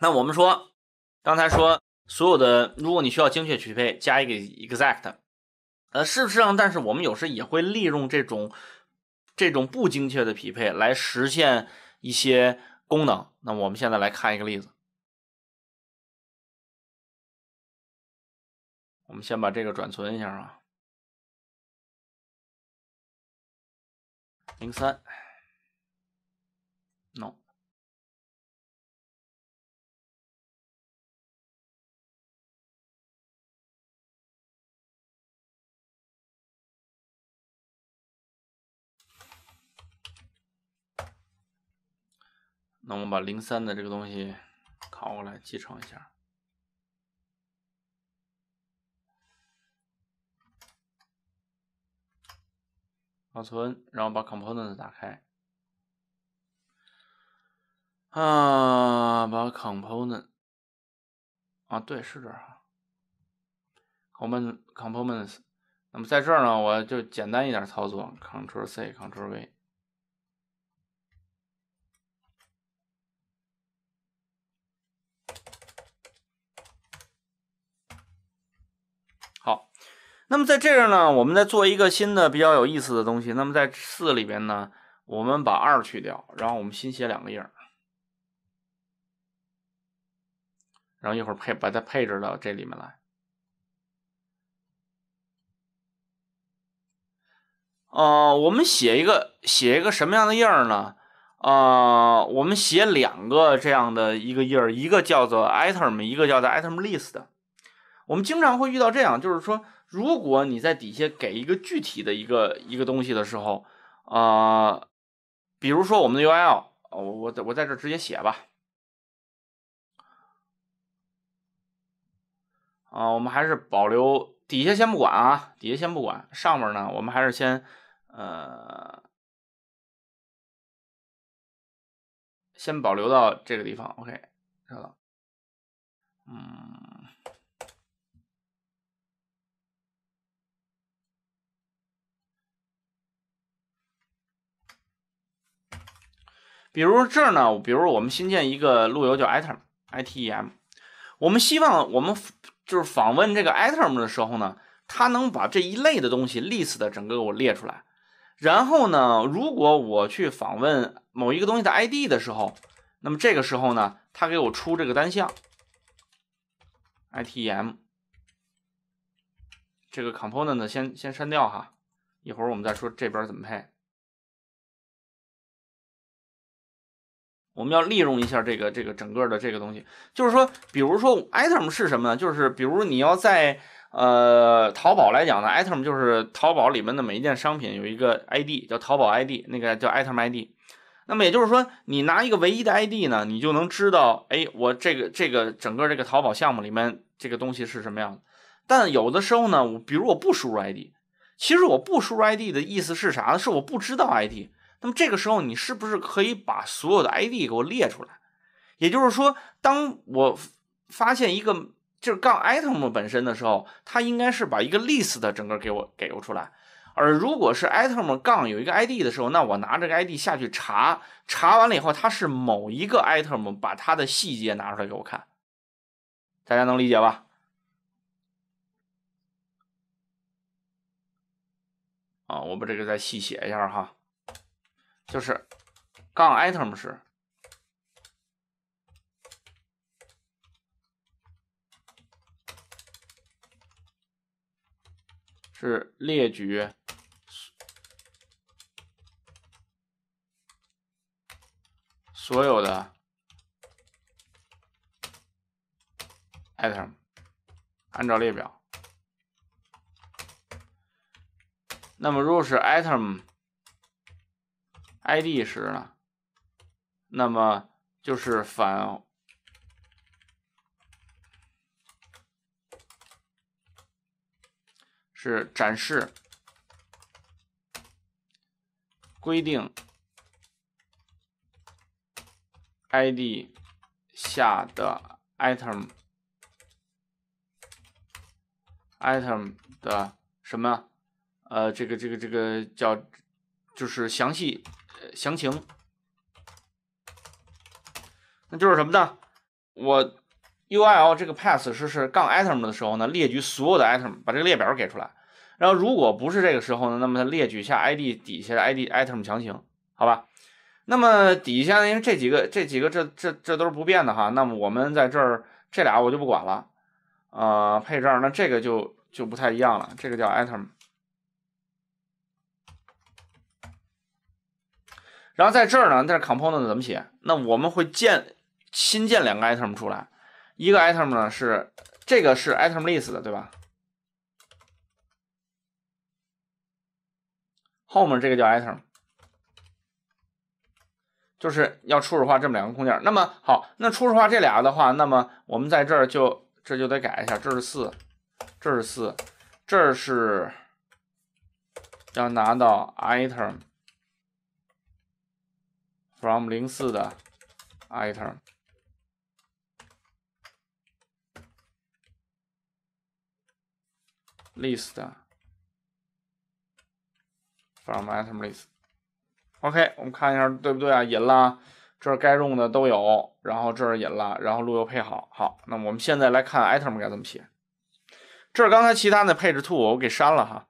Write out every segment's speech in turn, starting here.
那我们说，刚才说所有的，如果你需要精确匹配，加一个 exact，呃，是不是啊？但是我们有时也会利用这种这种不精确的匹配来实现一些功能。那我们现在来看一个例子，我们先把这个转存一下啊，零三 o 那我们把零三的这个东西拷过来继承一下，保存，然后把 components 打开，啊，把 components 啊，对，是这儿哈，comen components，那么在这儿呢，我就简单一点操作 c t r l c c t r l v。那么在这儿呢，我们再做一个新的比较有意思的东西。那么在四里边呢，我们把二去掉，然后我们新写两个页儿，然后一会儿配把它配置到这里面来。呃，我们写一个写一个什么样的页儿呢？啊，我们写两个这样的一个页儿，一个叫做 item，一个叫做 item list。我们经常会遇到这样，就是说。如果你在底下给一个具体的一个一个东西的时候，啊，比如说我们的 URL，我我我在这直接写吧，啊，我们还是保留底下先不管啊，底下先不管，上面呢，我们还是先呃，先保留到这个地方，OK，知道，嗯。比如这儿呢，比如我们新建一个路由叫 item，i t e m。我们希望我们就是访问这个 item 的时候呢，它能把这一类的东西 list 的整个给我列出来。然后呢，如果我去访问某一个东西的 id 的时候，那么这个时候呢，它给我出这个单项 i t e m。这个 component 呢，先先删掉哈，一会儿我们再说这边怎么配。我们要利用一下这个这个整个的这个东西，就是说，比如说 item 是什么呢？就是比如你要在呃淘宝来讲呢，item 就是淘宝里面的每一件商品有一个 ID，叫淘宝 ID，那个叫 item ID。那么也就是说，你拿一个唯一的 ID 呢，你就能知道，哎，我这个这个整个这个淘宝项目里面这个东西是什么样的。但有的时候呢，我比如我不输入 ID，其实我不输入 ID 的意思是啥呢？是我不知道 ID。那么这个时候，你是不是可以把所有的 ID 给我列出来？也就是说，当我发现一个就是杠 item 本身的时候，它应该是把一个 list 的整个给我给我出来。而如果是 item 杠有一个 ID 的时候，那我拿这个 ID 下去查，查完了以后，它是某一个 item 把它的细节拿出来给我看，大家能理解吧？啊，我把这个再细写一下哈。就是杠 item 是，是列举所有的 item，按照列表。那么，如果是 item。ID 时呢，那么就是反是展示规定 ID 下的 item item 的什么呃，这个这个这个叫就是详细。详情，那就是什么呢？我 U I L 这个 p a s s 是是杠 item 的时候呢，列举所有的 item，把这个列表给出来。然后如果不是这个时候呢，那么它列举下 id 底下的 id item 详情，好吧？那么底下因为这几个、这几个、这、这、这都是不变的哈。那么我们在这儿这俩我就不管了，呃，配置那这个就就不太一样了，这个叫 item。然后在这儿呢，但是 component 怎么写？那我们会建新建两个 item 出来，一个 item 呢是这个是 item list 的，对吧？后面这个叫 item，就是要初始化这么两个控件。那么好，那初始化这俩的话，那么我们在这儿就这就得改一下，这是四，这是四，这是要拿到 item。from 零四的 item list from item list，OK，我们看一下对不对啊？引了，这儿该用的都有，然后这儿引了，然后路由配好。好，那我们现在来看 item 该怎么写。这儿刚才其他的配置图我给删了哈。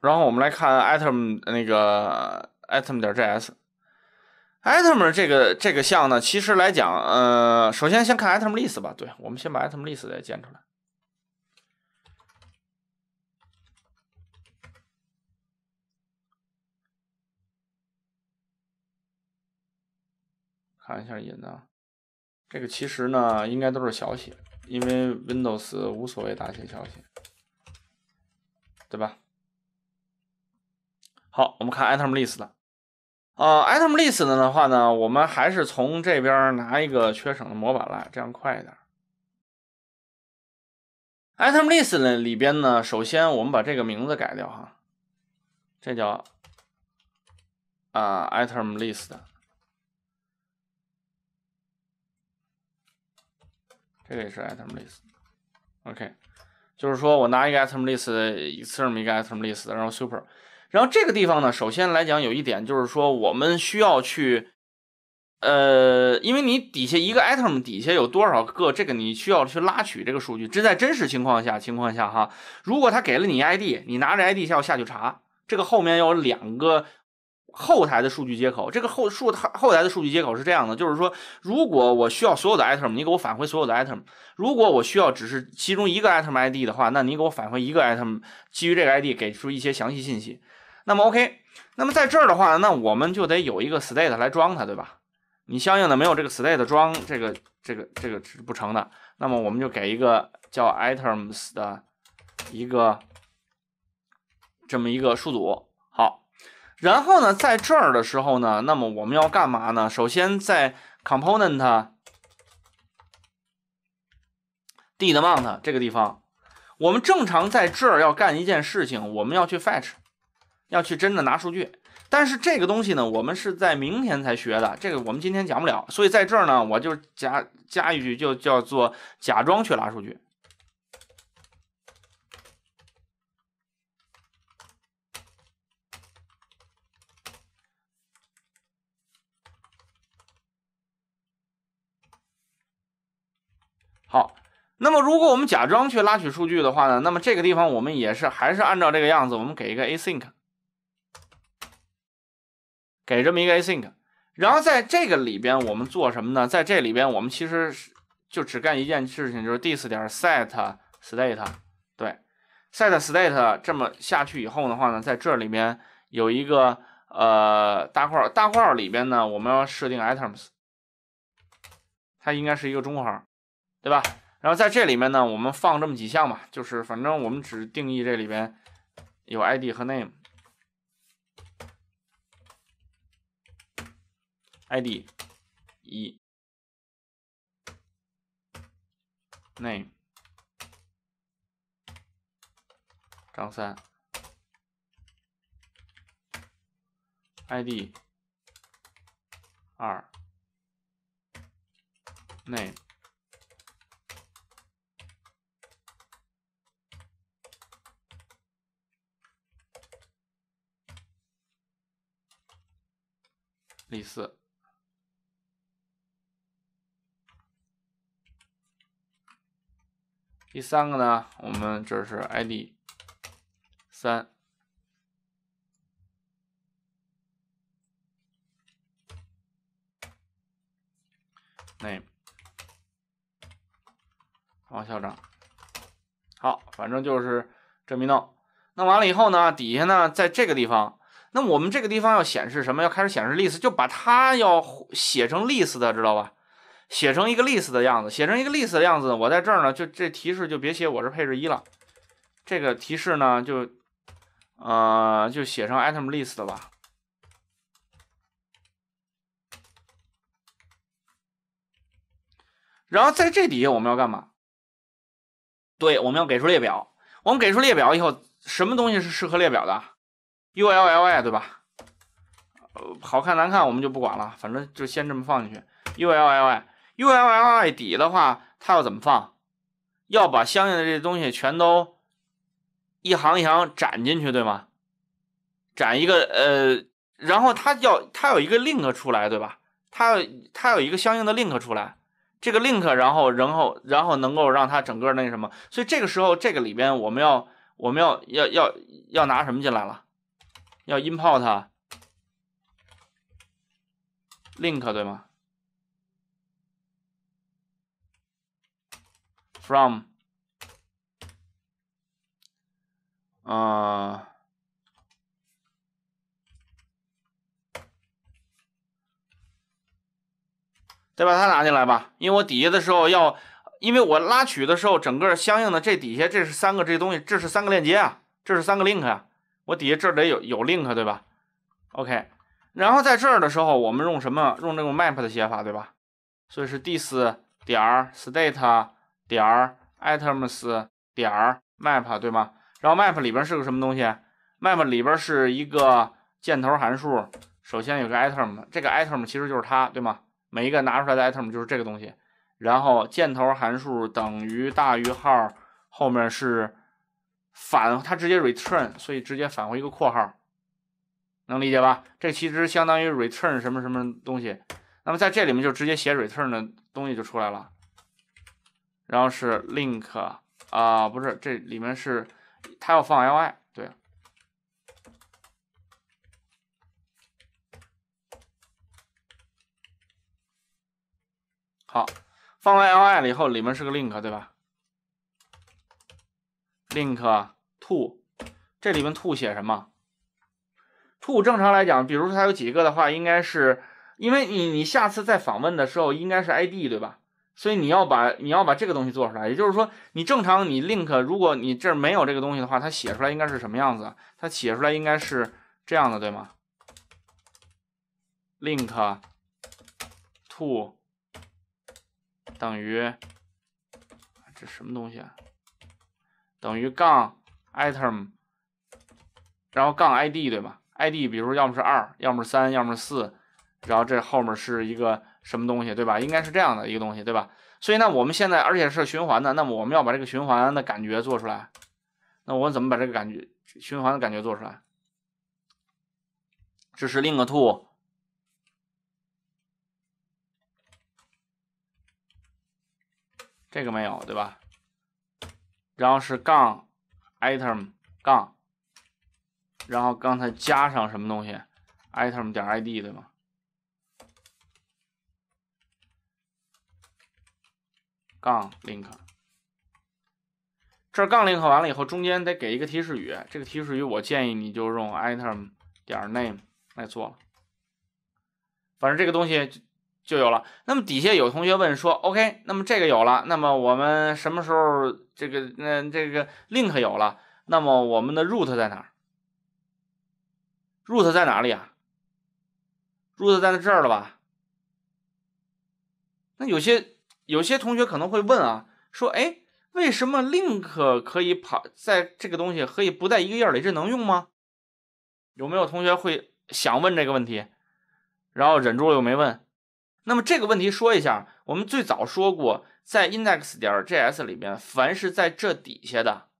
然后我们来看 item 那个 item 点 js，item 这个这个项呢，其实来讲，呃，首先先看 item list 吧。对，我们先把 item list 再建出来。看一下引子，这个其实呢，应该都是小写，因为 Windows 无所谓大写小写，对吧？好，我们看 item list 的，啊，item list 的的话呢，我们还是从这边拿一个缺省的模板来，这样快一点。item list 里边呢，首先我们把这个名字改掉哈，这叫啊 item list，这个也是 item list，OK，就是说我拿一个 item list，一次这么一个 item list，然后 super。然后这个地方呢，首先来讲有一点就是说，我们需要去，呃，因为你底下一个 item 底下有多少个这个，你需要去拉取这个数据。这在真实情况下情况下哈，如果他给了你 ID，你拿着 ID 下下去查。这个后面有两个后台的数据接口。这个后数后台的数据接口是这样的，就是说，如果我需要所有的 item，你给我返回所有的 item；如果我需要只是其中一个 item ID 的话，那你给我返回一个 item，基于这个 ID 给出一些详细信息。那么 OK，那么在这儿的话，那我们就得有一个 state 来装它，对吧？你相应的没有这个 state 装这个、这个、这个是不成的。那么我们就给一个叫 items 的一个这么一个数组。好，然后呢，在这儿的时候呢，那么我们要干嘛呢？首先在 componentDidMount 这个地方，我们正常在这儿要干一件事情，我们要去 fetch。要去真的拿数据，但是这个东西呢，我们是在明天才学的，这个我们今天讲不了，所以在这儿呢，我就加加一句，就叫做假装去拉数据。好，那么如果我们假装去拉取数据的话呢，那么这个地方我们也是还是按照这个样子，我们给一个 async。给这么一个 async，然后在这个里边我们做什么呢？在这里边我们其实就只干一件事情，就是 d i s 点 set state。对，set state 这么下去以后的话呢，在这里边有一个呃大括号，大括号里边呢我们要设定 items，它应该是一个中行，对吧？然后在这里面呢，我们放这么几项吧，就是反正我们只定义这里边有 id 和 name。I D 一，name 张三，I D 二，name 李四。第三个呢，我们这是 ID 三，name 王校长，好，反正就是这么弄。弄完了以后呢，底下呢，在这个地方，那我们这个地方要显示什么？要开始显示 list，就把它要写成 list 的，知道吧？写成一个 list 的样子，写成一个 list 的样子，我在这儿呢，就这提示就别写我这配置一了，这个提示呢，就，呃，就写成 item list 的吧。然后在这底下我们要干嘛？对，我们要给出列表。我们给出列表以后，什么东西是适合列表的？ul li 对吧？呃，好看难看我们就不管了，反正就先这么放进去，ul li。U L L I 底的话，它要怎么放？要把相应的这些东西全都一行一行展进去，对吗？展一个呃，然后它要它有一个 link 出来，对吧？它它有一个相应的 link 出来，这个 link 然后然后然后能够让它整个那什么，所以这个时候这个里边我们要我们要要要要拿什么进来了？要 import link 对吗？from 从，嗯，再把它拿进来吧，因为我底下的时候要，因为我拉取的时候，整个相应的这底下这是三个这东西，这是三个链接啊，这是三个 link 啊，我底下这得有有 link 对吧？OK，然后在这儿的时候，我们用什么？用这种 map 的写法对吧？所以是 d i s 点 state。点儿 items 点 map 对吗？然后 map 里边是个什么东西？map 里边是一个箭头函数。首先有个 item，这个 item 其实就是它对吗？每一个拿出来的 item 就是这个东西。然后箭头函数等于大于号后面是反，它直接 return，所以直接返回一个括号，能理解吧？这其实相当于 return 什么什么东西。那么在这里面就直接写 return 的东西就出来了。然后是 link 啊，不是，这里面是它要放 l i，对。好，放完 l i 了以后，里面是个 link，对吧？link to，这里面 to 写什么？to 正常来讲，比如说它有几个的话，应该是因为你你下次再访问的时候，应该是 i d，对吧？所以你要把你要把这个东西做出来，也就是说，你正常你 link，如果你这没有这个东西的话，它写出来应该是什么样子？它写出来应该是这样的，对吗？link to 等于这什么东西啊？等于杠 item，然后杠 id，对吧？id，比如要么是二，要么是三，要么是四，然后这后面是一个。什么东西，对吧？应该是这样的一个东西，对吧？所以那我们现在，而且是循环的，那么我们要把这个循环的感觉做出来。那我怎么把这个感觉、循环的感觉做出来？这是另一个 to，这个没有，对吧？然后是杠 item 杠，然后刚才加上什么东西 item 点 id，对吗？杠 link，这杠 link 完了以后，中间得给一个提示语。这个提示语，我建议你就用 item 点 name 来做了。反正这个东西就就有了。那么底下有同学问说：“OK，那么这个有了，那么我们什么时候这个……嗯，这个 link 有了，那么我们的 root 在哪？root 在哪里啊？root 在这儿了吧？那有些……”有些同学可能会问啊，说，哎，为什么 link 可以跑在这个东西，可以不在一个页里，这能用吗？有没有同学会想问这个问题，然后忍住了又没问。那么这个问题说一下，我们最早说过，在 index.js 点里面，凡是在这底下的，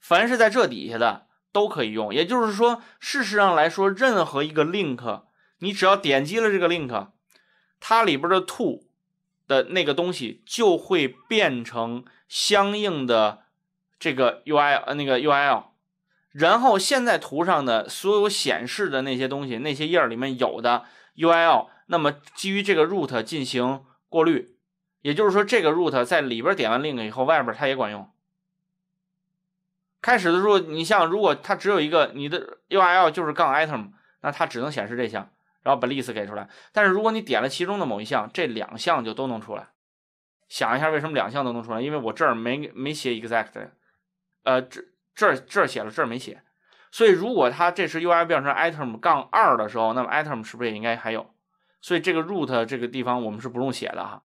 凡是在这底下的都可以用。也就是说，事实上来说，任何一个 link，你只要点击了这个 link，它里边的 to。的那个东西就会变成相应的这个 U I 呃那个 U I L，然后现在图上的所有显示的那些东西，那些页儿里面有的 U I L，那么基于这个 root 进行过滤，也就是说这个 root 在里边点完 link 以后，外边它也管用。开始的时候，你像如果它只有一个，你的 U I L 就是杠 item，那它只能显示这项。然后把 list 给出来，但是如果你点了其中的某一项，这两项就都能出来。想一下为什么两项都能出来？因为我这儿没没写 exact，呃，这这这写了，这儿没写。所以如果它这是 UI 变成 item 杠二的时候，那么 item 是不是也应该还有？所以这个 root 这个地方我们是不用写的哈。